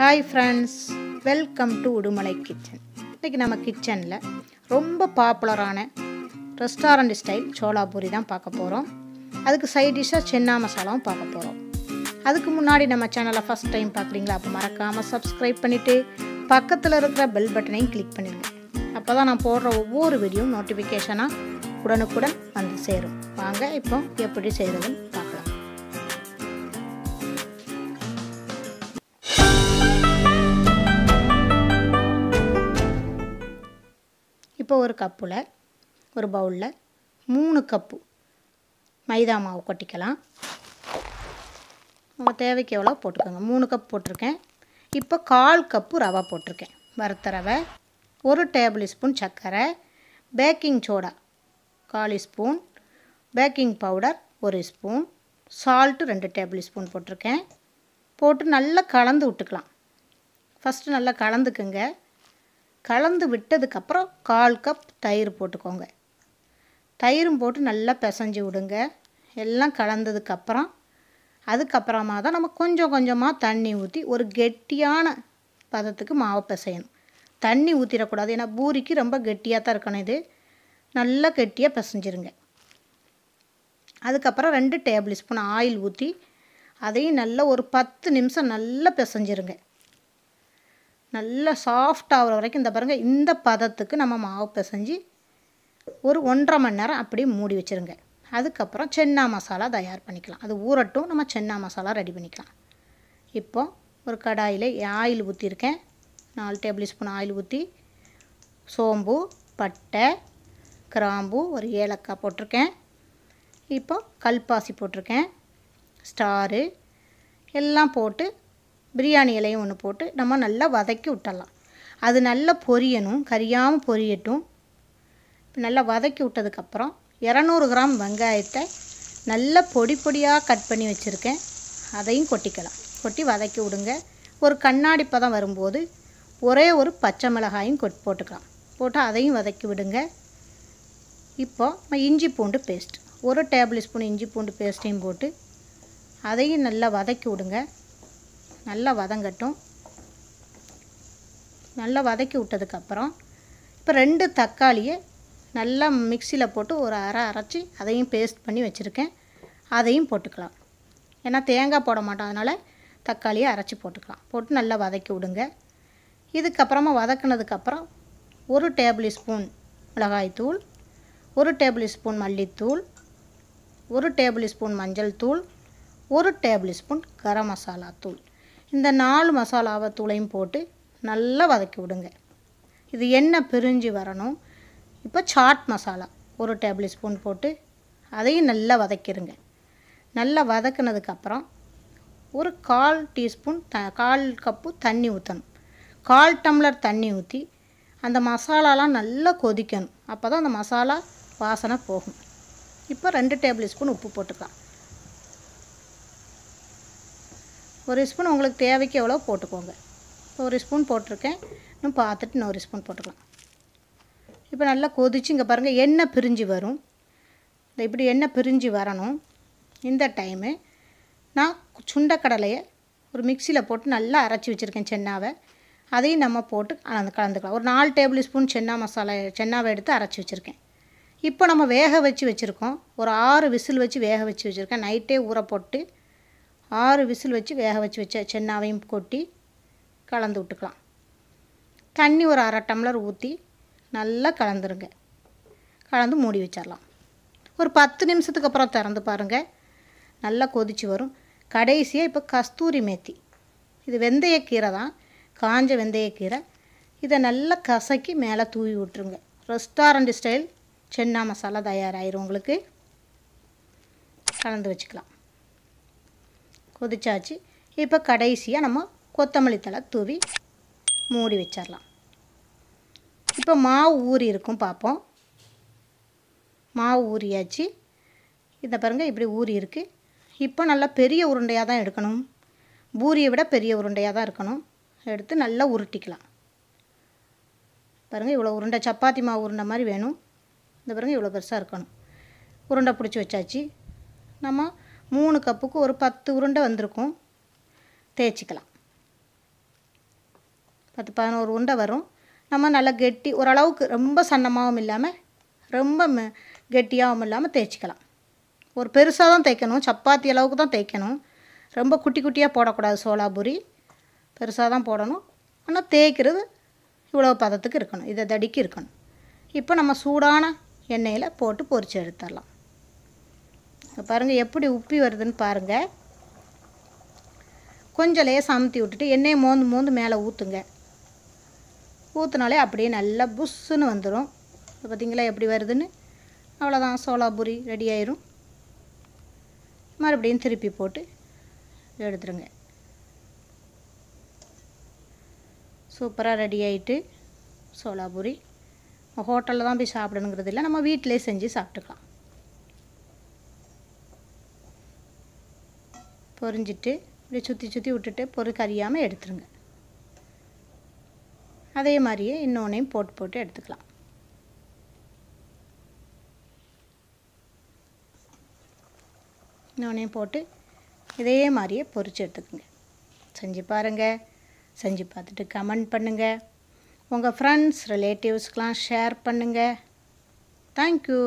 hi friends welcome to Udumalai kitchen இன்றைக்கி நம்ம கிச்சனில் ரொம்ப பாப்புலரான ரெஸ்டாரண்ட் ஸ்டைல் சோலாபூரி தான் பார்க்க போகிறோம் அதுக்கு சைட் டிஷ்ஷாக சென்னா மசாலாவும் பார்க்க போகிறோம் அதுக்கு முன்னாடி நம்ம சேனலை ஃபஸ்ட் டைம் பார்க்குறீங்களா அப்போ மறக்காமல் சப்ஸ்கிரைப் பண்ணிவிட்டு பக்கத்தில் இருக்கிற பெல் பட்டனையும் கிளிக் பண்ணிடுங்க அப்போ தான் நான் போடுற ஒவ்வொரு வீடியோ நோட்டிஃபிகேஷனாக உடனுக்குடன் வந்து சேரும் வாங்க இப்போ எப்படி செய்கிறதுன்னு பார்க்கலாம் இப்போ ஒரு கப்பில் ஒரு பவுலில் மூணு கப்பு மைதா மாவு கொட்டிக்கலாம் உங்கள் தேவைக்கு எவ்வளோ போட்டுக்கோங்க மூணு கப் போட்டிருக்கேன் இப்போ கால் கப்பு ரவை போட்டிருக்கேன் வறுத்த ரவை ஒரு டேபிள் ஸ்பூன் சர்க்கரை பேக்கிங் சோடா கால் ஸ்பூன் பேக்கிங் பவுடர் ஒரு ஸ்பூன் சால்ட்டு ரெண்டு டேபிள் ஸ்பூன் போட்டிருக்கேன் போட்டு நல்லா கலந்து விட்டுக்கலாம் ஃபஸ்ட்டு நல்லா கலந்துக்குங்க கலந்து விட்டதுக்கப்புறம் கால் கப் தயிர் போட்டுக்கோங்க தயிரும் போட்டு நல்லா பிசைஞ்சு விடுங்க எல்லாம் கலந்ததுக்கப்புறம் அதுக்கப்புறமா தான் நம்ம கொஞ்சம் கொஞ்சமாக தண்ணி ஊற்றி ஒரு கெட்டியான பதத்துக்கு மாவை பிசையணும் தண்ணி ஊற்றிடக்கூடாது ஏன்னா பூரிக்கு ரொம்ப கெட்டியாக தான் இருக்கணும் இது நல்லா கெட்டியாக பிசைஞ்சிருங்க அதுக்கப்புறம் ரெண்டு டேபிள் ஸ்பூன் ஆயில் ஊற்றி அதையும் நல்லா ஒரு பத்து நிமிஷம் நல்லா பிசைஞ்சிருங்க நல்லா சாஃப்ட் ஆகிற வரைக்கும் இந்த பாருங்கள் இந்த பதத்துக்கு நம்ம மாவு பிசைஞ்சு ஒரு ஒன்றரை மணி நேரம் அப்படியே மூடி வச்சுருங்க அதுக்கப்புறம் சென்னா மசாலா தயார் பண்ணிக்கலாம் அது ஊறட்டும் நம்ம சென்னா மசாலா ரெடி பண்ணிக்கலாம் இப்போது ஒரு கடாயில் ஆயில் ஊற்றிருக்கேன் நாலு டேபிள் ஸ்பூன் ஆயில் ஊற்றி சோம்பு பட்டை கிராம்பு ஒரு ஏலக்காய் போட்டிருக்கேன் இப்போ கல்பாசி போட்டிருக்கேன் ஸ்டாரு எல்லாம் போட்டு பிரியாணி இலையும் ஒன்று போட்டு நம்ம நல்லா வதக்கி விட்டலாம் அது நல்லா பொரியணும் கறியாமல் பொரியட்டும் நல்லா வதக்கி விட்டதுக்கப்புறம் இரநூறு கிராம் வெங்காயத்தை நல்லா பொடி பொடியாக கட் பண்ணி வச்சுருக்கேன் அதையும் கொட்டிக்கலாம் கொட்டி வதக்கி விடுங்க ஒரு கண்ணாடி பதம் வரும்போது ஒரே ஒரு பச்சை மிளகாயும் கொட் போட்டுக்கலாம் போட்டு அதையும் வதக்கி விடுங்க இப்போது இஞ்சி பூண்டு பேஸ்ட் ஒரு டேபிள் ஸ்பூன் இஞ்சி பூண்டு பேஸ்ட்டையும் போட்டு அதையும் நல்லா வதக்கி விடுங்க நல்லா வதங்கட்டும் நல்லா வதக்கி விட்டதுக்கப்புறம் இப்போ ரெண்டு தக்காளியை நல்லா மிக்சியில் போட்டு ஒரு அரை அரைச்சி அதையும் பேஸ்ட் பண்ணி வச்சுருக்கேன் அதையும் போட்டுக்கலாம் ஏன்னா தேங்காய் போட மாட்டோம் அதனால் தக்காளியை அரைச்சி போட்டுக்கலாம் போட்டு நல்லா வதக்கி விடுங்க இதுக்கப்புறமா வதக்குனதுக்கப்புறம் ஒரு டேபிள் ஸ்பூன் மிளகாய்த்தூள் ஒரு டேபிள் ஸ்பூன் மல்லித்தூள் ஒரு டேபிள் ஸ்பூன் மஞ்சள் தூள் ஒரு டேபிள் ஸ்பூன் கரம் மசாலா தூள் இந்த நாலு மசாலாவை தூளையும் போட்டு நல்லா வதக்கி விடுங்க இது எண்ணெய் பிரிஞ்சு வரணும் இப்போ சாட் மசாலா ஒரு டேபிள் ஸ்பூன் போட்டு அதையும் நல்லா வதக்கிடுங்க நல்லா வதக்குனதுக்கப்புறம் ஒரு கால் டீஸ்பூன் த கால் கப்பு தண்ணி ஊற்றணும் கால் டம்ளர் தண்ணி ஊற்றி அந்த மசாலாலாம் நல்லா கொதிக்கணும் அப்போ தான் அந்த மசாலா வாசனை போகும் இப்போ ரெண்டு டேபிள் ஸ்பூன் உப்பு போட்டுக்கலாம் ஒரு ஸ்பூன் உங்களுக்கு தேவைக்கு எவ்வளோ போட்டுக்கோங்க இப்போ ஒரு ஸ்பூன் போட்டிருக்கேன் இன்னும் பார்த்துட்டு இன்னொரு ஸ்பூன் போட்டுக்கலாம் இப்போ நல்லா கொதிச்சு இங்கே பாருங்கள் எண்ணெய் பிரிஞ்சு வரும் இந்த இப்படி எண்ணெய் பிரிஞ்சு வரணும் இந்த டைமு நான் சுண்டக்கடலையை ஒரு மிக்சியில் போட்டு நல்லா அரைச்சி வச்சுருக்கேன் சென்னாவை அதையும் நம்ம போட்டு கலந்து கலந்துக்கலாம் ஒரு நாலு டேபிள் ஸ்பூன் சென்னா மசாலா சென்னாவை எடுத்து அரைச்சி வச்சுருக்கேன் இப்போ நம்ம வேக வச்சு வச்சுருக்கோம் ஒரு ஆறு விசில் வச்சு வேக வச்சு வச்சுருக்கேன் நைட்டே ஊற போட்டு ஆறு விசில் வச்சு வேக வச்சு வச்ச சென்னாவையும் கொட்டி கலந்து விட்டுக்கலாம் தண்ணி ஒரு அரை டம்ளர் ஊற்றி நல்லா கலந்துருங்க கலந்து மூடி வச்சிடலாம் ஒரு பத்து நிமிஷத்துக்கு அப்புறம் திறந்து பாருங்கள் நல்லா கொதித்து வரும் கடைசியாக இப்போ கஸ்தூரி மேத்தி இது வெந்தயக்கீரை தான் காஞ்ச வெந்தயக்கீரை இதை நல்லா கசக்கி மேலே தூவி விட்டுருங்க ரெஸ்டாரண்ட் ஸ்டைல் சென்னா மசாலா தயாராகிடும் உங்களுக்கு கலந்து வச்சுக்கலாம் கொதிச்சாச்சு இப்போ கடைசியாக நம்ம கொத்தமல்லி தலை தூவி மூடி வச்சிடலாம் இப்போ மாவு ஊறி இருக்கும் பார்ப்போம் மாவு ஊறியாச்சு இதை பாருங்கள் இப்படி ஊறி இருக்குது இப்போ நல்லா பெரிய உருண்டையாக தான் எடுக்கணும் பூரியை விட பெரிய உருண்டையாக தான் இருக்கணும் எடுத்து நல்லா உருட்டிக்கலாம் பாருங்கள் இவ்வளோ உருண்டை சப்பாத்தி மாவு உருண்டை மாதிரி வேணும் இந்த பாருங்கள் இவ்வளோ பெருசாக இருக்கணும் உருண்டை பிடிச்சி வச்சாச்சு நம்ம மூணு கப்புக்கு ஒரு பத்து உருண்டை வந்திருக்கும் தேய்ச்சிக்கலாம் பத்து பதினோரு உருண்டை வரும் நம்ம நல்லா கெட்டி ஓரளவுக்கு ரொம்ப சன்னமாகவும் இல்லாமல் ரொம்ப கெட்டியாகவும் இல்லாமல் தேய்ச்சிக்கலாம் ஒரு பெருசாக தான் தைக்கணும் சப்பாத்தி அளவுக்கு தான் தைக்கணும் ரொம்ப குட்டி குட்டியாக போடக்கூடாது சோளாபுரி பெருசாக தான் போடணும் ஆனால் தேய்க்கிறது இவ்வளோ பதத்துக்கு இருக்கணும் இதை தடிக்கு இருக்கணும் இப்போ நம்ம சூடான எண்ணெயில் போட்டு பொரித்து எடுத்துடலாம் பாருங்கள் எப்படி உப்பி வருதுன்னு பாருங்கள் கொஞ்சம் லேசாக அமுத்தி விட்டுட்டு எண்ணெயை மோந்து மோந்து மேலே ஊற்றுங்க ஊற்றுனாலே அப்படியே நல்லா புஷ்ஷுன்னு வந்துடும் பார்த்திங்களா எப்படி வருதுன்னு அவ்வளோதான் சோலாபூரி ரெடி ஆயிரும் மறுபடியும் திருப்பி போட்டு எடுத்துருங்க சூப்பராக ரெடி ஆகிட்டு நம்ம ஹோட்டலில் தான் போய் சாப்பிடணுங்கிறது இல்லை நம்ம வீட்டிலே செஞ்சு சாப்பிட்டுக்கலாம் பொறிஞ்சிட்டு இப்படி சுற்றி சுற்றி விட்டுட்டு பொறுக்க அறியாமல் எடுத்துருங்க அதே மாதிரியே இன்னொன்றையும் போட்டு போட்டு எடுத்துக்கலாம் இன்னொன்றையும் போட்டு இதே மாதிரியே பொறிச்சு எடுத்துக்கோங்க செஞ்சு பாருங்கள் செஞ்சு பார்த்துட்டு கமெண்ட் பண்ணுங்கள் உங்கள் ஃப்ரெண்ட்ஸ் ரிலேட்டிவ்ஸ்க்கெலாம் ஷேர் பண்ணுங்கள் தேங்க்யூ